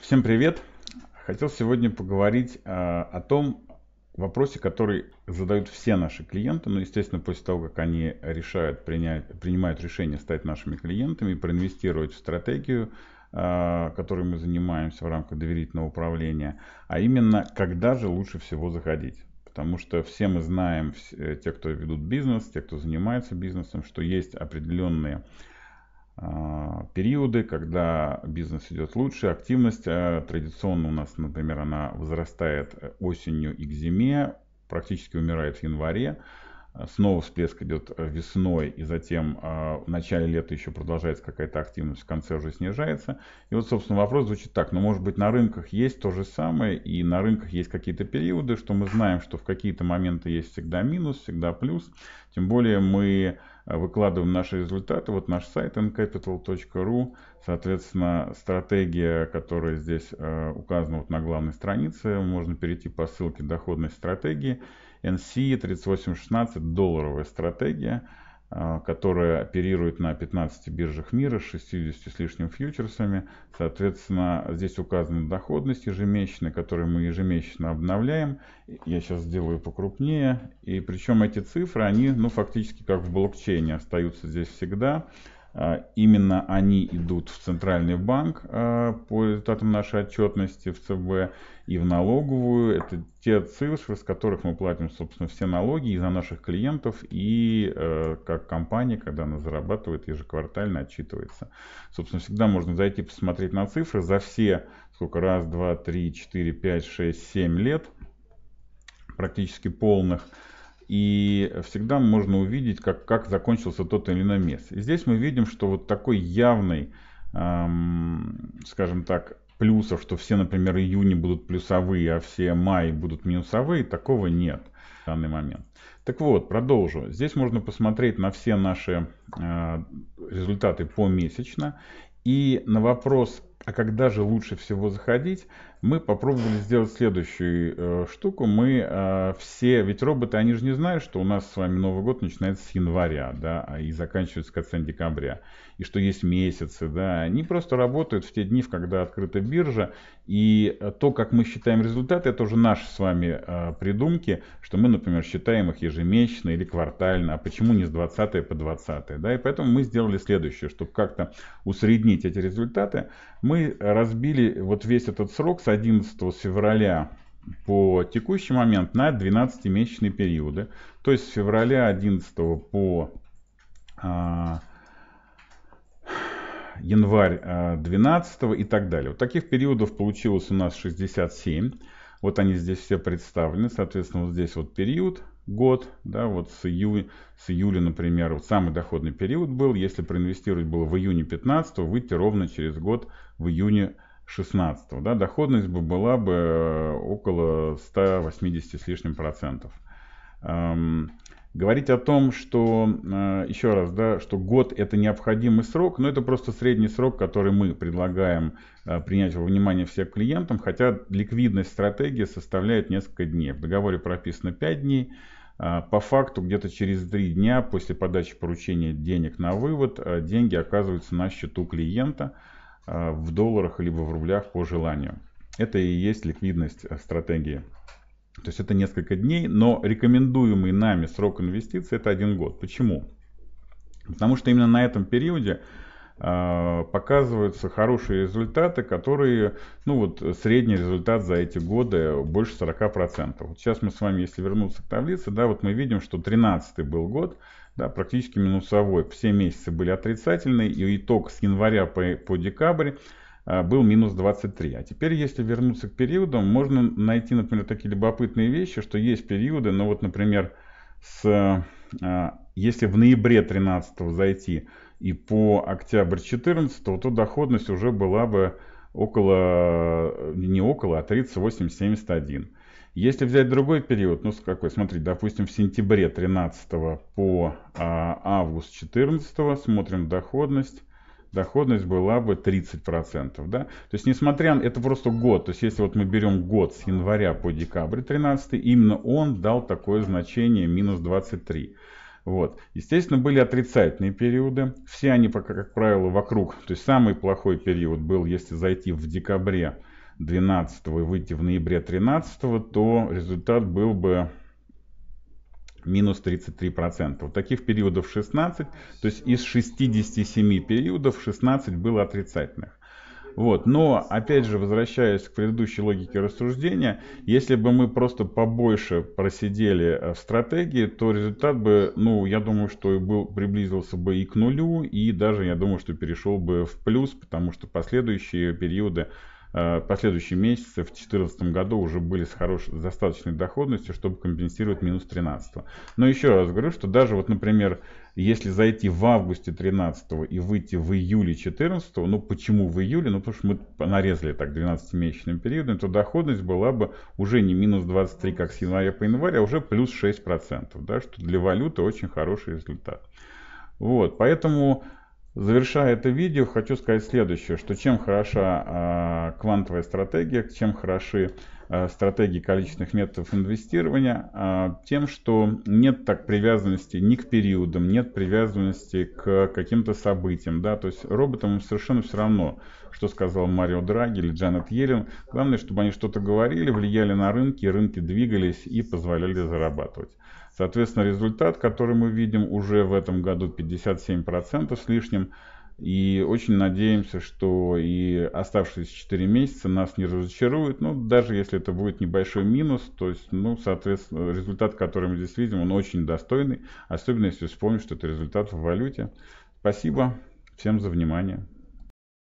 Всем привет! Хотел сегодня поговорить э, о том вопросе, который задают все наши клиенты. Ну, естественно, после того, как они решают принять, принимают решение стать нашими клиентами, проинвестировать в стратегию, э, которой мы занимаемся в рамках доверительного управления, а именно, когда же лучше всего заходить. Потому что все мы знаем, э, те, кто ведут бизнес, те, кто занимается бизнесом, что есть определенные а, периоды, когда бизнес идет лучше, активность а, традиционно у нас, например, она возрастает э, осенью и к зиме, практически умирает в январе, а, снова всплеск идет э, весной, и затем в начале лета еще продолжается какая-то активность, в конце уже снижается. И вот, собственно, вопрос звучит так, ну, может быть, на рынках есть то же самое, и на рынках есть какие-то периоды, что мы знаем, что в какие-то моменты есть всегда минус, всегда плюс, тем более мы а выкладываем наши результаты. Вот наш сайт ncapital.ru, соответственно, стратегия, которая здесь э, указана вот на главной странице, можно перейти по ссылке доходной стратегии. NC 3816 долларовая стратегия. А, которая оперирует на 15 биржах мира с 60 с лишним фьючерсами. Соответственно, здесь указана доходность ежемесячная, которую мы ежемесячно обновляем. Я сейчас сделаю покрупнее. И причем эти цифры, они ну, фактически как в блокчейне остаются здесь всегда. А, именно они идут в Центральный банк а, по результатам нашей отчетности в ЦБ и в налоговую. Это те цифры, с которых мы платим, собственно, все налоги и за наших клиентов, и э, как компания, когда она зарабатывает, ежеквартально отчитывается. Собственно, всегда можно зайти посмотреть на цифры за все, сколько, раз, два, три, четыре, пять, шесть, семь лет, практически полных, и всегда можно увидеть, как, как закончился тот или иной месяц. И здесь мы видим, что вот такой явный, эм, скажем так, плюсов, что все, например, июни будут плюсовые, а все май будут минусовые, такого нет в данный момент. Так вот, продолжу. Здесь можно посмотреть на все наши э, результаты помесячно. И на вопрос, а когда же лучше всего заходить, мы попробовали сделать следующую э, штуку. Мы э, все, ведь роботы, они же не знают, что у нас с вами Новый год начинается с января, да, а и заканчивается в конце декабря, и что есть месяцы, да. Они просто работают в те дни, когда открыта биржа, и э, то, как мы считаем результаты, это уже наши с вами э, придумки, что мы, например, считаем их ежемесячно или квартально, а почему не с 20 по 20, да, и поэтому мы сделали следующее, чтобы как-то усреднить эти результаты, мы разбили вот весь этот срок с 11 февраля по текущий момент на 12-месячные периоды. То есть с февраля 11 по а, январь а, 12 и так далее. Вот таких периодов получилось у нас 67. Вот они здесь все представлены. Соответственно, вот здесь вот период, год, да, вот с июля, с июля, например, вот самый доходный период был. Если проинвестировать было в июне 15, выйти ровно через год в июне 15. 16, да, доходность бы была бы э, около 180 с лишним процентов. Эм, говорить о том, что, э, еще раз, да, что год это необходимый срок, но это просто средний срок, который мы предлагаем э, принять во внимание всем клиентам, хотя ликвидность стратегии составляет несколько дней. В договоре прописано 5 дней, э, по факту где-то через три дня после подачи поручения денег на вывод э, деньги оказываются на счету клиента. Э, в долларах либо в рублях по желанию. Это и есть ликвидность э, стратегии. То есть это несколько дней, но рекомендуемый нами срок инвестиций это один год. Почему? Потому что именно на этом периоде а, показываются хорошие результаты, которые, ну вот средний результат за эти годы больше 40%. Вот сейчас мы с вами, если вернуться к таблице, да, вот мы видим, что 13 был год, да, практически минусовой. Все месяцы были отрицательные, и итог с января по, по декабрь а, был минус 23. А теперь, если вернуться к периодам, можно найти, например, такие любопытные вещи, что есть периоды, ну вот, например, с а, если в ноябре 13 зайти и по октябрь 14, то доходность уже была бы около, э, не около, а 38,71. Если взять другой период, ну какой, смотреть, допустим, в сентябре 13 по а, август 14, смотрим доходность, доходность была бы 30%. процентов, Да? То есть, несмотря на это просто год, то есть, если вот мы берем год с января по декабрь 13, именно он дал такое значение минус 23. Вот. Естественно, были отрицательные периоды. Все они, как правило, вокруг. То есть самый плохой период был, если зайти в декабре 12 и выйти в ноябре 13, то результат был бы минус 33%. Вот таких периодов 16, то есть из 67 периодов 16 было отрицательных. Вот. Но, опять же, возвращаясь к предыдущей логике рассуждения, если бы мы просто побольше просидели э, в стратегии, то результат бы, ну, я думаю, что и был, приблизился бы и к нулю, и даже, я думаю, что перешел бы в плюс, потому что последующие периоды Э, последующие месяцы в 2014 году уже были с хорошей, с достаточной доходностью, чтобы компенсировать минус 13. Но еще раз говорю, что даже вот, например, если зайти в августе 13 и выйти в июле 14, ну почему в июле? Ну потому что мы нарезали так 12-месячным периодом, то доходность была бы уже не минус 23, как с а января по январь, а уже плюс 6%, да, что для валюты очень хороший результат. Вот, поэтому Завершая это видео, хочу сказать следующее, что чем хороша э, квантовая стратегия, чем хороши Э, стратегии количественных методов инвестирования э, тем, что нет так привязанности ни к периодам, нет привязанности к каким-то событиям. Да? То есть роботам совершенно все равно, что сказал Марио Драги или Джанет Йеллен. Главное, чтобы они что-то говорили, влияли на рынки, рынки двигались и позволяли зарабатывать. Соответственно, результат, который мы видим уже в этом году 57% с лишним, и очень надеемся, что и оставшиеся 4 месяца нас не разочаруют. Ну, даже если это будет небольшой минус, то есть, ну, соответственно, результат, который мы здесь видим, он очень достойный. Особенно если вспомнить, что это результат в валюте. Спасибо всем за внимание.